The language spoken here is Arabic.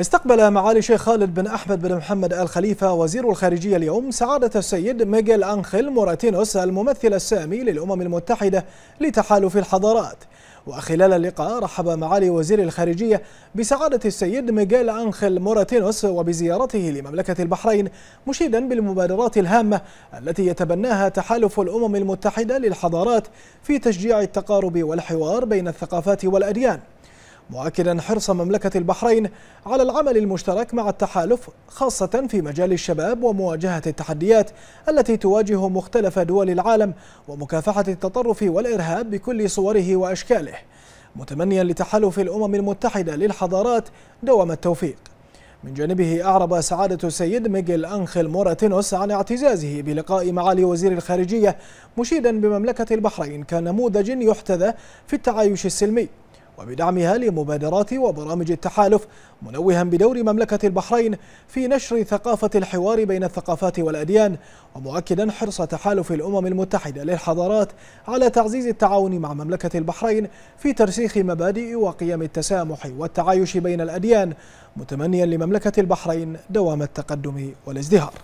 استقبل معالي الشيخ خالد بن أحمد بن محمد آل خليفة وزير الخارجية اليوم سعادة السيد ميغيل أنخيل موراتينوس الممثل السامي للأمم المتحدة لتحالف الحضارات وخلال اللقاء رحب معالي وزير الخارجية بسعادة السيد ميغيل أنخيل موراتينوس وبزيارته لمملكة البحرين مشيدا بالمبادرات الهامة التي يتبناها تحالف الأمم المتحدة للحضارات في تشجيع التقارب والحوار بين الثقافات والأديان مؤكدا حرص مملكة البحرين على العمل المشترك مع التحالف خاصة في مجال الشباب ومواجهة التحديات التي تواجه مختلف دول العالم ومكافحة التطرف والإرهاب بكل صوره وأشكاله متمنيا لتحالف الأمم المتحدة للحضارات دوام التوفيق من جانبه أعرب سعادة السيد ميغيل أنخيل موراتينوس عن اعتزازه بلقاء معالي وزير الخارجية مشيدا بمملكة البحرين كنموذج يحتذى في التعايش السلمي وبدعمها لمبادرات وبرامج التحالف منوها بدور مملكة البحرين في نشر ثقافة الحوار بين الثقافات والأديان ومؤكدا حرص تحالف الأمم المتحدة للحضارات على تعزيز التعاون مع مملكة البحرين في ترسيخ مبادئ وقيم التسامح والتعايش بين الأديان متمنيا لمملكة البحرين دوام التقدم والازدهار